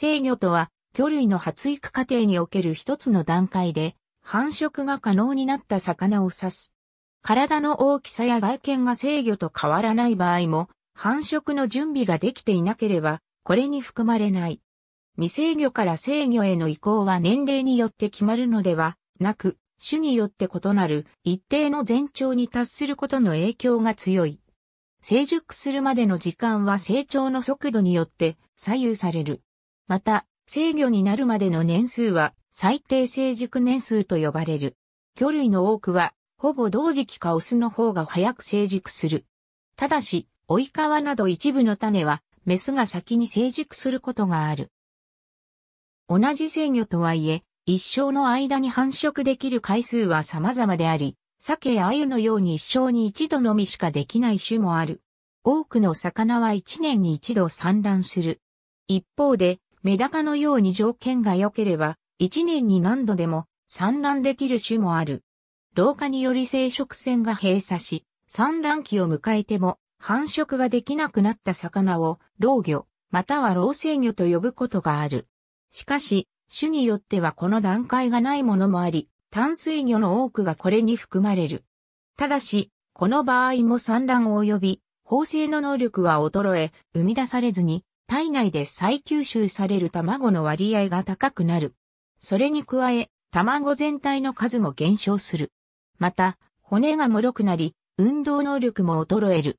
制御とは、魚類の発育過程における一つの段階で、繁殖が可能になった魚を指す。体の大きさや外見が制御と変わらない場合も、繁殖の準備ができていなければ、これに含まれない。未制御から制御への移行は年齢によって決まるのではなく、種によって異なる一定の前兆に達することの影響が強い。成熟するまでの時間は成長の速度によって左右される。また、制御になるまでの年数は最低成熟年数と呼ばれる。魚類の多くは、ほぼ同時期かオスの方が早く成熟する。ただし、オイカワなど一部の種は、メスが先に成熟することがある。同じ制御とはいえ、一生の間に繁殖できる回数は様々であり、鮭や鮎のように一生に一度のみしかできない種もある。多くの魚は一年に一度産卵する。一方で、メダカのように条件が良ければ、1年に何度でも産卵できる種もある。老化により生殖腺が閉鎖し、産卵期を迎えても繁殖ができなくなった魚を老魚、または老生魚と呼ぶことがある。しかし、種によってはこの段階がないものもあり、淡水魚の多くがこれに含まれる。ただし、この場合も産卵及び、縫製の能力は衰え、生み出されずに、体内で再吸収される卵の割合が高くなる。それに加え、卵全体の数も減少する。また、骨が脆くなり、運動能力も衰える。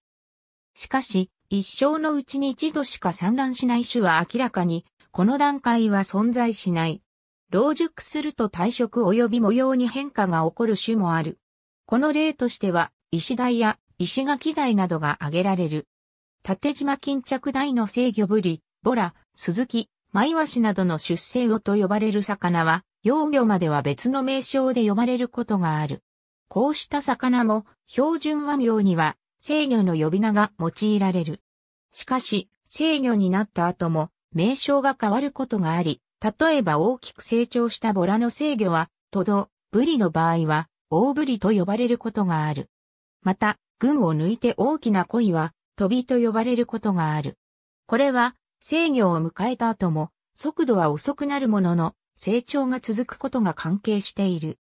しかし、一生のうちに一度しか産卵しない種は明らかに、この段階は存在しない。老熟すると体色及び模様に変化が起こる種もある。この例としては、石台や石垣台などが挙げられる。縦島巾着台の制御ぶり、ボラ、鈴木、マイワシなどの出生魚と呼ばれる魚は、幼魚までは別の名称で呼ばれることがある。こうした魚も、標準和名には、制御の呼び名が用いられる。しかし、制御になった後も、名称が変わることがあり、例えば大きく成長したボラの制御は、トド、ブリの場合は、大ブリと呼ばれることがある。また、群を抜いて大きな鯉は、飛びと呼ばれることがある。これは、制御を迎えた後も、速度は遅くなるものの、成長が続くことが関係している。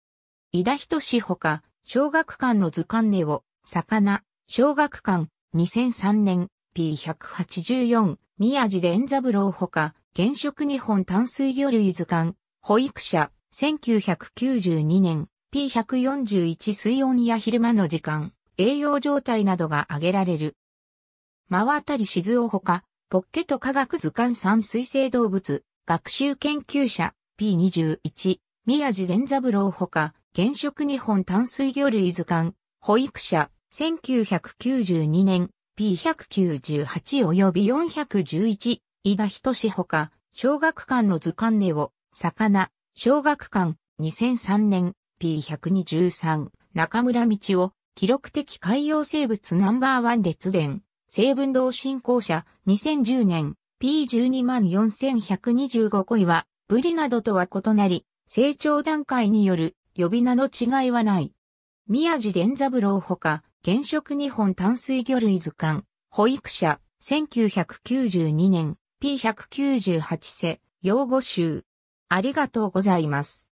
伊田仁志ほか、小学館の図鑑絵を、魚、小学館、2003年、P184、宮地伝三郎ほか、現職日本淡水魚類図鑑、保育者、1992年、P141 水温や昼間の時間、栄養状態などが挙げられる。真渡り静雄ほか、ポッケと科学図鑑三水生動物、学習研究者、P21、宮地伝三郎ほか、現職日本淡水魚類図鑑、保育者、1992年、P198 及び411、伊田仁ほか、小学館の図鑑ネを、魚、小学館、2003年、P123、中村道を、記録的海洋生物ナンバーワン列伝、成分同振興者、2010年、P124,125 個位は、ブリなどとは異なり、成長段階による呼び名の違いはない。宮地伝三郎ほか、現職日本淡水魚類図鑑、保育者、1992年、P198 世、用語集。ありがとうございます。